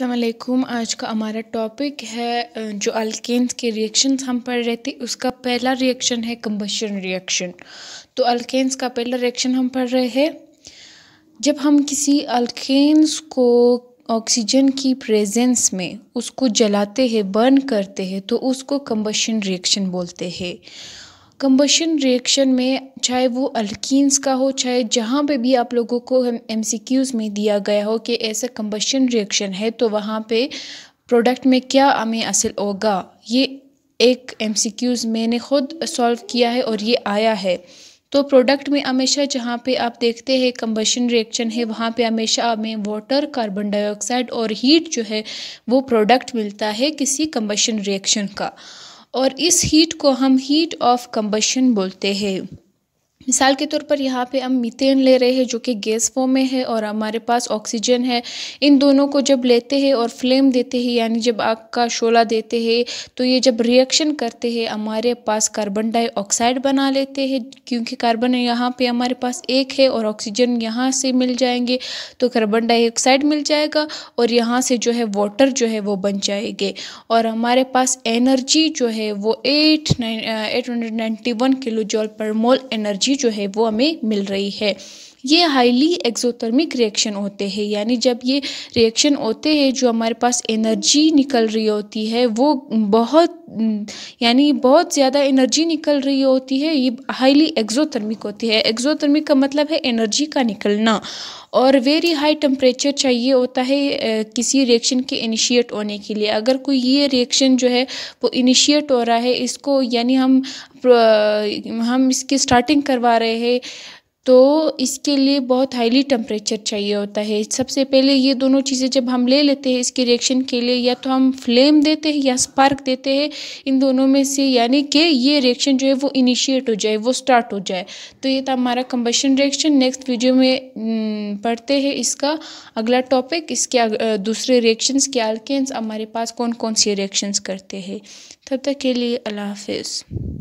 असलकुम आज का हमारा टॉपिक है जो अल्केन्स के रिएक्शंस हम पढ़ रहे थे उसका पहला रिएक्शन है कम्बशन रिएक्शन तो अल्केन्स का पहला रिएक्शन हम पढ़ रहे हैं जब हम किसी अल्केन्स को ऑक्सीजन की प्रेजेंस में उसको जलाते हैं बर्न करते हैं तो उसको कम्बशन रिएक्शन बोलते हैं कम्बशन रिएक्शन में चाहे वो अल्किन्स का हो चाहे जहाँ पे भी आप लोगों को एम में दिया गया हो कि ऐसा कम्बशन रिएक्शन है तो वहाँ पे प्रोडक्ट में क्या हमें असल होगा ये एक एम मैंने ख़ुद सॉल्व किया है और ये आया है तो प्रोडक्ट में हमेशा जहाँ पे आप देखते हैं कम्बशन रिएक्शन है वहाँ पे हमेशा हमें वाटर कार्बन डाइऑक्साइड और हीट जो है वो प्रोडक्ट मिलता है किसी कम्बशन रिएक्शन का और इस हीट को हम हीट ऑफ कम्बशन बोलते हैं मिसाल के तौर पर यहाँ पे हम मीथेन ले रहे हैं जो कि गैस फॉर्म में है और हमारे पास ऑक्सीजन है इन दोनों को जब लेते हैं और फ्लेम देते हैं यानी जब आग का शोला देते हैं तो ये जब रिएक्शन करते हैं हमारे पास कार्बन डाइऑक्साइड बना लेते हैं क्योंकि कार्बन यहाँ पे हमारे पास एक है और ऑक्सीजन यहाँ से मिल जाएंगे तो कार्बन डाइऑक्साइड मिल जाएगा और यहाँ से जो है वाटर जो है वो बन जाएंगे और हमारे पास एनर्जी जो है वो eight nine eight hundred ninety one kilo joule per mole energy जो है वो हमें मिल रही है ये हाईली एक्जोथर्मिक रिएक्शन होते हैं यानी जब ये रिएक्शन होते हैं जो हमारे पास एनर्जी निकल रही होती है वो बहुत यानी बहुत ज़्यादा एनर्जी निकल रही होती है ये हाईली एक्जोथर्मिक होती है एक्जोथर्मिक का मतलब है एनर्जी का निकलना और वेरी हाई टेम्परेचर चाहिए होता है किसी रिएक्शन के इनिशिएट होने के लिए अगर कोई ये रिएक्शन जो है वो इनिशिएट हो रहा है इसको यानी हम हम इसकी स्टार्टिंग करवा रहे हैं तो इसके लिए बहुत हाईली टेम्परेचर चाहिए होता है सबसे पहले ये दोनों चीज़ें जब हम ले लेते हैं इसके रिएक्शन के लिए या तो हम फ्लेम देते हैं या स्पार्क देते हैं इन दोनों में से यानी कि ये रिएक्शन जो है वो इनिशिएट हो जाए वो स्टार्ट हो जाए तो ये था हमारा कम्बशन रिएक्शन नेक्स्ट वीडियो में हम्म, पढ़ते हैं इसका अगला टॉपिक इसके दूसरे रिएक्शन के आलकेंस हमारे पास कौन कौन से रिएक्शन करते हैं तब तक के लिए अल्लाह हाफिज़